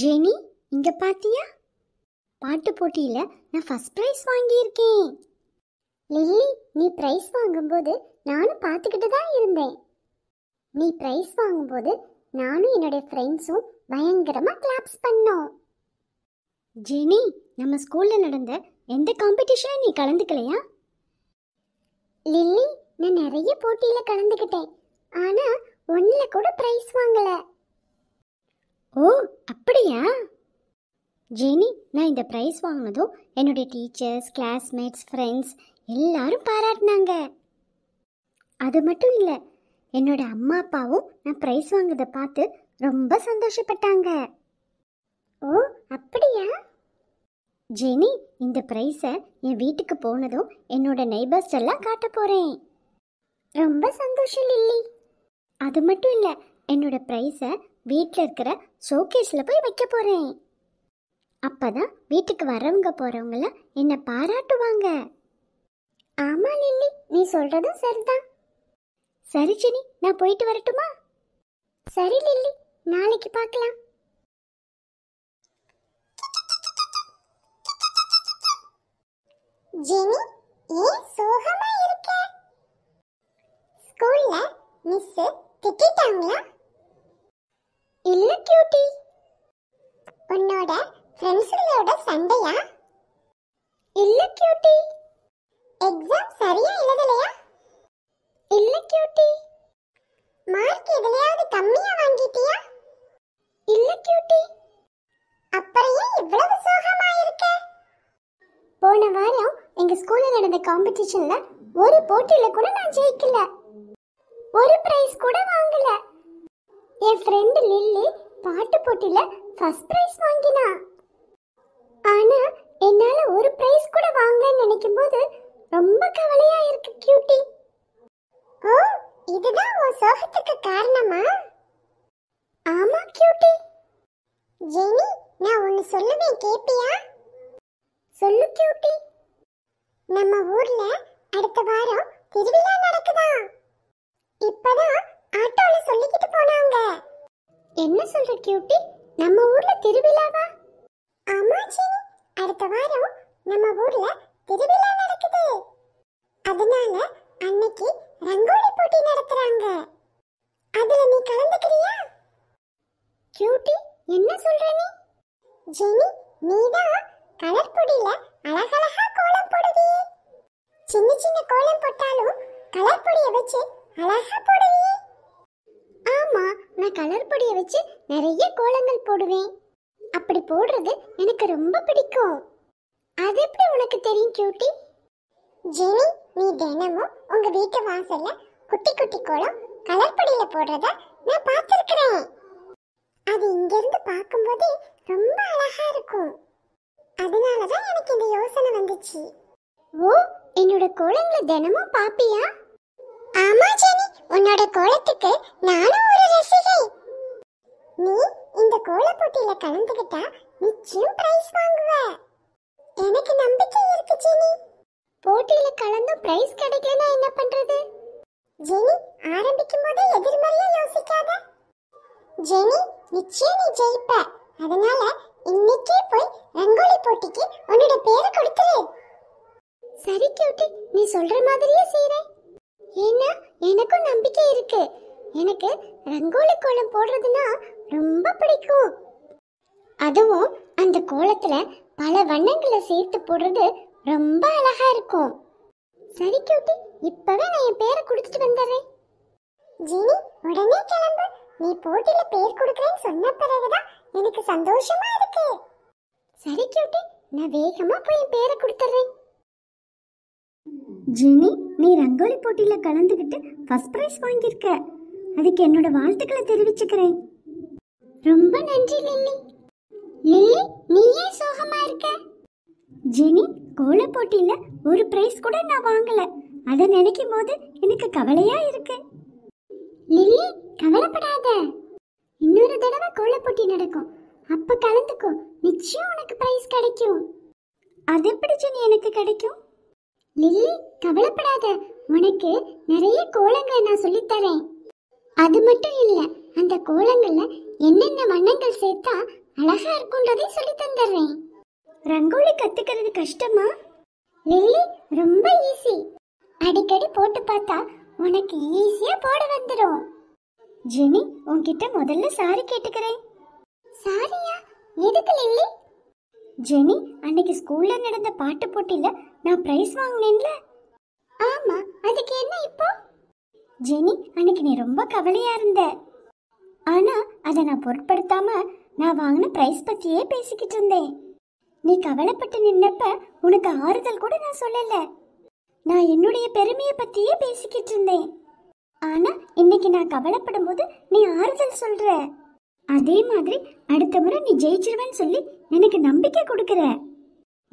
Jenny இங்க பாத்தியா பாட்டு போட்டியில நான் ஃபர்ஸ்ட் ப்ரைஸ் வாங்கியிருக்கேன் லில்லி நீ ப்ரைஸ் வாங்கும்போது நானும் பார்த்துக்கிட்டு தான் இருந்தேன் நீ ப்ரைஸ் வாங்கும்போது நானும் என்னுடைய ஃப்ரெண்ட்ஸும் பயங்கரமாக கிளாப்ஸ் பண்ணோம் ஜெனி நம்ம ஸ்கூலில் நடந்த எந்த காம்படிஷனும் நீ கலந்துக்கலையா லில்லி நான் நிறைய போட்டியில் கலந்துக்கிட்டேன் ஆனால் ஒன்றில் கூட ப்ரைஸ் வாங்கலை ஓ அப்படியா ஜெனி நான் இந்த ப்ரைஸ் வாங்கினதும் என்னுடைய டீச்சர்ஸ் கிளாஸ்மேட்ஸ் ஃப்ரெண்ட்ஸ் எல்லாரும் பாராட்டினாங்க அது மட்டும் இல்லை என்னோட அம்மா அப்பாவும் நான் ப்ரைஸ் வாங்குறதை பார்த்து ரொம்ப சந்தோஷப்பட்டாங்க ஓ அப்படியா ஜெனி இந்த ப்ரைஸை என் வீட்டுக்கு போனதும் என்னோட நெய்பர்ஸ் எல்லாம் காட்ட போகிறேன் ரொம்ப சந்தோஷம் லில்லி அது மட்டும் இல்லை என்னோட ப்ரைஸை வீட்டில் இருக்கிற ஷோகேஸில் போய் வைக்க போகிறேன் அப்போ தான் வீட்டுக்கு வரவங்க போகிறவங்கள என்னை பாராட்டுவாங்க ஆமாம் லில்லி நீ சொல்கிறதும் சரிதான் சரி ஜெனி நான் போயிட்டு வரட்டுமா சரி லில்லி நாளைக்கு பார்க்கலாம் ஜெனி ஏன் சோகமாக இருக்க ஸ்கூலில் மிஸ்ஸு திட்டாங்களா இல்ல கியூட்டி உன்னோட ஃப்ரெண்ட்ஸுங்களோட சண்டையா இல்ல கியூட்டி எக்ஸாம் சரியா எழுதலையா இல்ல கியூட்டி மார்க் எதுலயாவது கம்மியா வாங்கிட்டியா இல்ல கியூட்டி அப்புறம் ஏன் இவ்வளவு சோகமா இருக்க போன வாரம் எங்க ஸ்கூல்ல நடந்த காம்படிஷன்ல ஒரு போட்டியில கூட நான் ஜெயிக்கல ஒரு பிரைஸ் கூட வாங்கல என் ஃப்ரெண்டு லில்லி பாட்டு போட்டியில ஃபர்ஸ்ட் ப்ரைஸ் வாங்கினா ஆனா என்னால ஒரு ப்ரைஸ் கூட வாங்கலன்னு நினைக்கும் போது ரொம்ப கவலையா இருக்கு கியூட்டி ஓ இதுதான் உன் சோகத்துக்கு காரணமா ஆமா கியூட்டி ஜெனி நான் ஒன்னு சொல்லுவேன் கேப்பியா சொல்லு கியூட்டி நம்ம ஊர்ல அடுத்த வாரம் திருவிழா நடக்குதா கியூட்டி நம்ம ஊர்ல திருவிழாவா ஆமா சீனி அடுத்த வாரம் நம்ம ஊர்ல திருவிழா நடக்குது அதனால அன்னைக்கு ரங்கோலி போட்டி நடத்துறாங்க அதுல நீ கலந்துக்கிறியா கியூட்டி என்ன சொல்ற நீ ஜெனி நீதான் கலர் பொடியில அழகழகா கோலம் போடுவியே சின்ன சின்ன கோலம் போட்டாலும் கலர் பொடியை வச்சு அழகா போடுவியே ஆமா நான் கலர் பொடியை வச்சு நிறைய கோலங்கள் போடுவேன் அப்படி போடுறது எனக்கு ரொம்ப பிடிக்கும் அது எப்படி உனக்கு தெரியும் கியூட்டி ஜெனி நீ தினமும் உங்க வீட்டு வாசல்ல குட்டி குட்டி கோலம் கலர் பொடியில போடுறத நான் பார்த்துருக்கிறேன் அது இங்கிருந்து பார்க்கும்போதே ரொம்ப அழகா இருக்கும் அதனால தான் எனக்கு இந்த யோசனை வந்துச்சு ஓ என்னோட கோலங்களை தினமும் பாப்பியா ஆமா ஜெனி உன்னோட கோலத்துக்கு நானும் ஒரு ரசிகை நீ இந்த கோல போட்டியில கலந்துகிட்டா நிச்சயம் பிரைஸ் வாங்குவ எனக்கு நம்பிக்கை இருக்கு ஜெனி போட்டியில கலந்து பிரைஸ் கிடைக்கலனா என்ன பண்றது ஜெனி ஆரம்பிக்கும் போதே எதிர்மறையா யோசிக்காத ஜெனி நிச்சயம் நீ ஜெயிப்ப அதனால இன்னைக்கே போய் ரங்கோலி போட்டிக்கு உன்னோட பேரை கொடுத்துரு சரி கியூட்டி நீ சொல்ற மாதிரியே செய்யறேன் ஏன்னா எனக்கும் நம்பிக்கை இருக்கு எனக்கு ரங்கோலி கோலம் போடுறதுன்னா ரொம்ப பிடிக்கும் அதுவும் அந்த கோலத்துல பல வண்ணங்களை சேர்த்து போடுறது ரொம்ப அழகா இருக்கும் சரி கியூட்டி இப்பவே நான் என் பேரை கொடுத்துட்டு வந்துடுறேன் ஜினி உடனே கிளம்பு நீ போட்டியில பேர் கொடுக்குறேன்னு சொன்ன பிறகுதான் எனக்கு சந்தோஷமா இருக்கு சரி கியூட்டி நான் வேகமா போய் பேரை கொடுத்து ஜெனி நீ ரங்கோலி போட்டியில் கலந்துக்கிட்டு ஃபஸ்ட் ப்ரைஸ் வாங்கியிருக்க அதுக்கு என்னோட வாழ்த்துக்களை தெரிவிச்சுக்கிறேன் ரொம்ப நன்றி லில்லி லில்லி நீ ஏன் சோகமா இருக்க ஜெனி கோல போட்டியில ஒரு பிரைஸ் கூட நான் வாங்கல அத நினைக்கும் போது எனக்கு கவலையா இருக்கு லில்லி கவலைப்படாத இன்னொரு தடவை கோல போட்டி நடக்கும் அப்ப கலந்துக்கோ நிச்சயம் உனக்கு பிரைஸ் கிடைக்கும் அது எப்படி ஜெனி எனக்கு கிடைக்கும் லில்லி கவலைப்படாத உனக்கு நிறைய கோலங்களை நான் சொல்லித்தரேன் அது மட்டும் இல்ல அந்த கோலங்கள்ல என்னென்ன வண்ணங்கள் சேர்த்தா அழகா இருக்குன்றதையும் சொல்லி தந்துடுறேன் ரங்கோலி கத்துக்கிறது கஷ்டமா லில்லி ரொம்ப ஈஸி அடிக்கடி போட்டு பார்த்தா உனக்கு ஈஸியா போட வந்துடும் ஜெனி உன்கிட்ட முதல்ல சாரி கேட்டுக்கிறேன் சாரியா எதுக்கு லில்லி ஜெனி அன்னைக்கு ஸ்கூல்ல நடந்த பாட்டு போட்டியில நான் பிரைஸ் வாங்கினேன்ல ஆமா அதுக்கு என்ன இப்போ ஜெனி அன்னைக்கு நீ ரொம்ப கவலையா இருந்த ஆனா அதை நான் பொருட்படுத்தாம நான் வாங்கின பிரைஸ் பத்தியே பேசிக்கிட்டு இருந்தேன் நீ கவலைப்பட்டு நின்னப்ப உனக்கு ஆறுதல் கூட நான் சொல்லல நான் என்னுடைய பெருமையை பத்தியே பேசிக்கிட்டு இருந்தேன் ஆனா இன்னைக்கு நான் கவலைப்படும் போது நீ ஆறுதல் சொல்ற அதே மாதிரி அடுத்த முறை நீ ஜெயிச்சிருவேன்னு சொல்லி எனக்கு நம்பிக்கை கொடுக்கற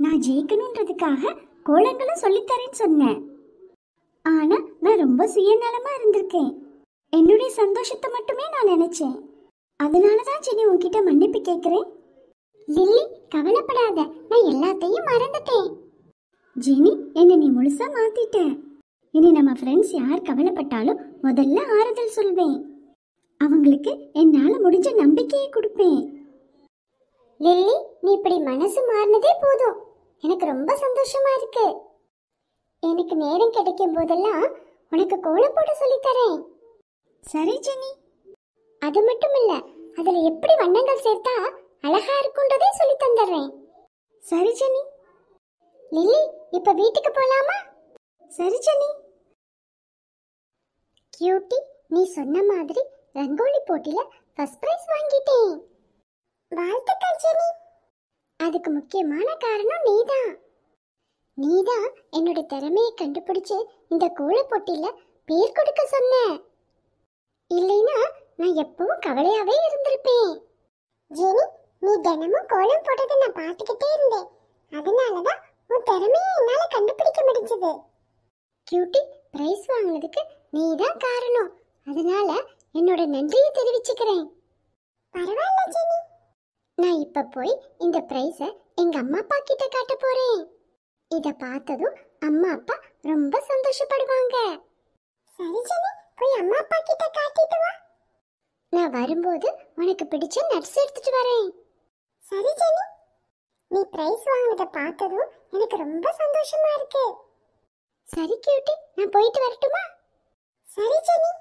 நான் ஜெயிக்கணுன்றதுக்காக கோலங்களும் சொல்லித்தரேன்னு சொன்னேன் ஆனா நான் ரொம்ப சுயநலமா இருந்திருக்கேன் என்னுடைய சந்தோஷத்தை மட்டுமே நான் நினைச்சேன் அதனாலதான் சரி உன்கிட்ட மன்னிப்பு கேக்குறேன் லில்லி கவலைப்படாத நான் எல்லாத்தையும் மறந்துட்டேன் ஜெனி என்னை நீ முழுசா மாத்திட்ட இனி நம்ம ஃப்ரெண்ட்ஸ் யார் கவலைப்பட்டாலும் முதல்ல ஆறுதல் சொல்வேன் அவங்களுக்கு என்னால் முடிஞ்ச நம்பிக்கையை கொடுப்பேன் லில்லி நீ இப்படி மனசு மாறினதே போதும் எனக்கு ரொம்ப சந்தோஷமா இருக்கு எனக்கு நேரம் கிடைக்கும் போதெல்லாம் உனக்கு கோல போட தரேன் சரி ஜெனி அது மட்டும் இல்ல அதுல எப்படி வண்ணங்கள் சேர்த்தா அழகா இருக்குன்றதே சொல்லி தந்துடுறேன் சரி ஜெனி லில்லி இப்ப வீட்டுக்கு போலாமா சரி ஜெனி கியூட்டி நீ சொன்ன மாதிரி ரங்கோலி போட்டியில் ஃபர்ஸ்ட் பிரைஸ் வாங்கிட்டேன் வாழ்த்துக்கள் ஜெனி அதுக்கு முக்கியமான காரணம் நீதான் நீதான் என்னோட திறமையை கண்டுபிடிச்சு இந்த கோல போட்டியில் பேர் கொடுக்க சொன்ன இல்லைன்னா நான் எப்பவும் கவலையாகவே இருந்திருப்பேன் ஜெனி நீ தினமும் கோலம் போட்டதை நான் பார்த்துக்கிட்டே இருந்தேன் அதனால தான் உன் திறமையை என்னால் கண்டுபிடிக்க முடிஞ்சது கியூட்டி பிரைஸ் வாங்கினதுக்கு நீ தான் காரணம் அதனால என்னோட நன்றியை தெரிவிச்சுக்கிறேன் பரவாயில்ல ஜெனி நான் இப்ப போய் இந்த பிரைஸ எங்க அம்மா அப்பா கிட்ட காட்ட போறேன் இத பார்த்ததும் அம்மா அப்பா ரொம்ப சந்தோஷப்படுவாங்க சரி ஜெனி போய் அம்மா அப்பா கிட்ட காட்டிட்டு வா நான் வரும்போது உனக்கு பிடிச்ச நட்ஸ் எடுத்துட்டு வரேன் சரி ஜெனி நீ பிரைஸ் வாங்கினத பார்த்ததும் எனக்கு ரொம்ப சந்தோஷமா இருக்கு சரி கியூட்டி நான் போயிட்டு வரட்டுமா சரி ஜெனி